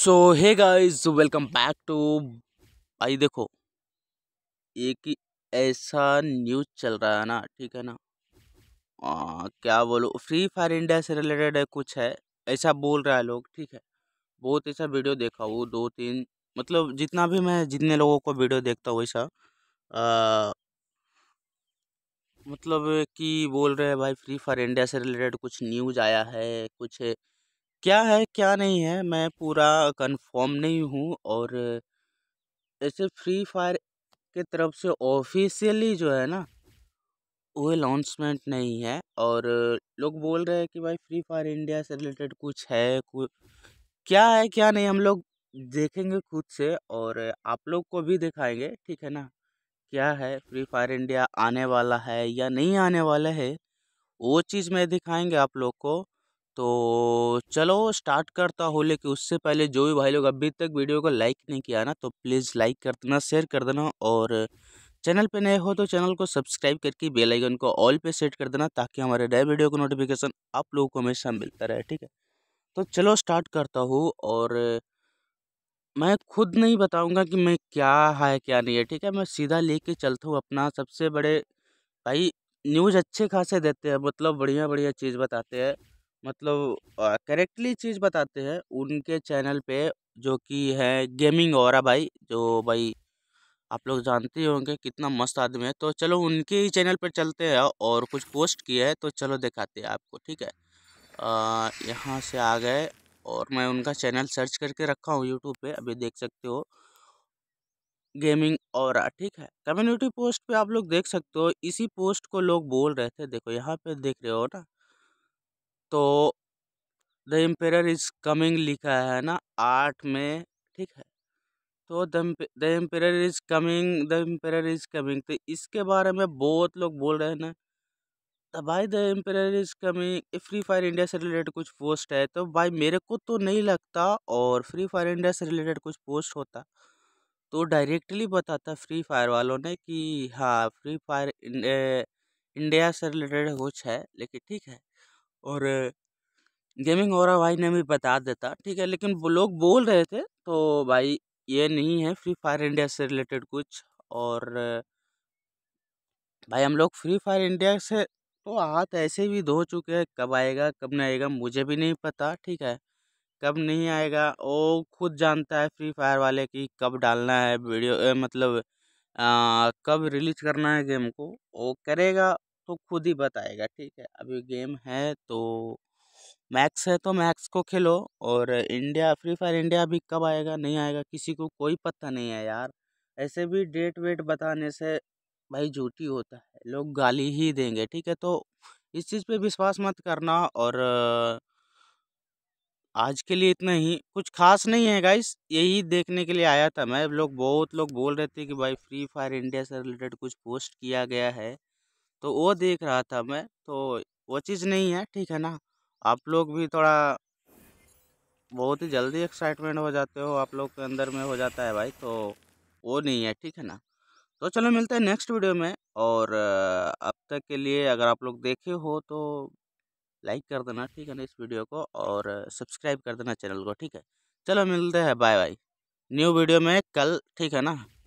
So hey guys welcome back to भाई देखो एक ऐसा न्यूज़ चल रहा है ना ठीक है ना आ, हाँ, क्या बोलो फ्री फायर इंडिया से रिलेटेड है कुछ है ऐसा बोल रहा है लोग ठीक है बहुत ऐसा वीडियो देखा वो दो तीन मतलब जितना भी मैं जितने लोगों को वीडियो देखता हूँ वैसा मतलब कि बोल रहे हैं भाई फ्री फायर इंडिया से रिलेटेड कुछ न्यूज आया है कुछ है, क्या है, क्या नहीं है, मैं पूरा कन्फ़र्म नहीं हूँ और ऐसे फ्री फायर के तरफ से ऑफ़िशियली जो है ना, वो अनाउंसमेंट नहीं है और लोग बोल रहे हैं कि भाई फ्री फायर इंडिया से रिलेटेड कुछ है, कुछ क्या है, क्या नहीं हम लोग देखेंगे खुद से और आप लोग को भी दिखाएँगे, ठीक है ना? क्या है फ्री फायर इंडिया आने वाला है या नहीं आने वाला है, वो चीज़ में दिखाएँगे आप लोग को। तो चलो स्टार्ट करता हूँ लेकिन उससे पहले जो भी भाई लोग अभी तक वीडियो को लाइक नहीं किया ना तो प्लीज़ लाइक कर देना शेयर कर देना और चैनल पे नए हो तो चैनल को सब्सक्राइब करके बेल आइकन को ऑल पे सेट कर देना ताकि हमारे नए वीडियो का नोटिफिकेशन आप लोगों को हमेशा मिलता रहे ठीक है तो चलो स्टार्ट करता हूँ और मैं खुद नहीं बताऊँगा कि मैं क्या है क्या नहीं है ठीक है मैं सीधा कर चलता हूँ अपना सबसे बड़े भाई न्यूज़ अच्छे खासे देते हैं मतलब बढ़िया बढ़िया चीज़ बताते हैं मतलब करेक्टली चीज़ बताते हैं उनके चैनल पे जो कि है गेमिंग और भाई जो भाई आप लोग जानते होंगे कितना मस्त आदमी है तो चलो उनके ही चैनल पर चलते हैं और कुछ पोस्ट किया है तो चलो दिखाते हैं आपको ठीक है यहाँ से आ गए और मैं उनका चैनल सर्च करके रखा हूँ यूट्यूब पे अभी देख सकते हो गेमिंग और ठीक है कम्युनिटी पोस्ट पे आप लोग देख सकते हो इसी पोस्ट को लोग बोल रहे थे देखो यहाँ पे देख रहे हो ना तो द एम्पेयर इज कमिंग लिखा है ना आठ में ठीक है तो the empire is coming the empire is coming तो इसके बारे में बहुत लोग बोल रहे हैं ना तो भाई the empire is coming Free Fire India से रिलेटेड कुछ पोस्ट है तो भाई मेरे को तो नहीं लगता और फ्री फायर इंडिया से रिलेटेड कुछ पोस्ट होता तो डायरेक्टली बताता फ्री फायर वालों ने कि हाँ फ्री फायर इंडिया से रिलेटेड कुछ है लेकिन ठीक है और गेमिंग हो रहा भाई ने भी बता देता ठीक है लेकिन वो लोग बोल रहे थे तो भाई ये नहीं है फ्री फायर इंडिया से रिलेटेड कुछ और भाई हम लोग फ्री फायर इंडिया से तो हाथ ऐसे भी धो चुके हैं कब आएगा कब नहीं आएगा मुझे भी नहीं पता ठीक है कब नहीं आएगा वो खुद जानता है फ्री फायर वाले की कब डालना है वीडियो ए, मतलब आ, कब रिलीज करना है गेम को वो करेगा आपको खुद ही बताएगा ठीक है अभी गेम है तो मैक्स है तो मैक्स को खेलो और इंडिया फ्री फायर इंडिया अभी कब आएगा नहीं आएगा किसी को कोई पता नहीं है यार ऐसे भी डेट वेट बताने से भाई झूठी होता है लोग गाली ही देंगे ठीक है तो इस चीज़ पे विश्वास मत करना और आज के लिए इतना ही कुछ खास नहीं है गाइस यही देखने के लिए आया था मैं लोग बहुत लोग बोल रहे थे कि भाई फ्री फायर इंडिया से रिलेटेड कुछ पोस्ट किया गया है तो वो देख रहा था मैं तो वो चीज़ नहीं है ठीक है ना आप लोग भी थोड़ा बहुत ही जल्दी एक्साइटमेंट हो जाते हो आप लोग के अंदर में हो जाता है भाई तो वो नहीं है ठीक है ना तो चलो मिलते हैं नेक्स्ट वीडियो में और अब तक के लिए अगर आप लोग देखे हो तो लाइक कर देना ठीक है ना इस वीडियो को और सब्सक्राइब कर देना चैनल को ठीक है चलो मिलते हैं बाय बाय न्यू वीडियो में कल ठीक है ना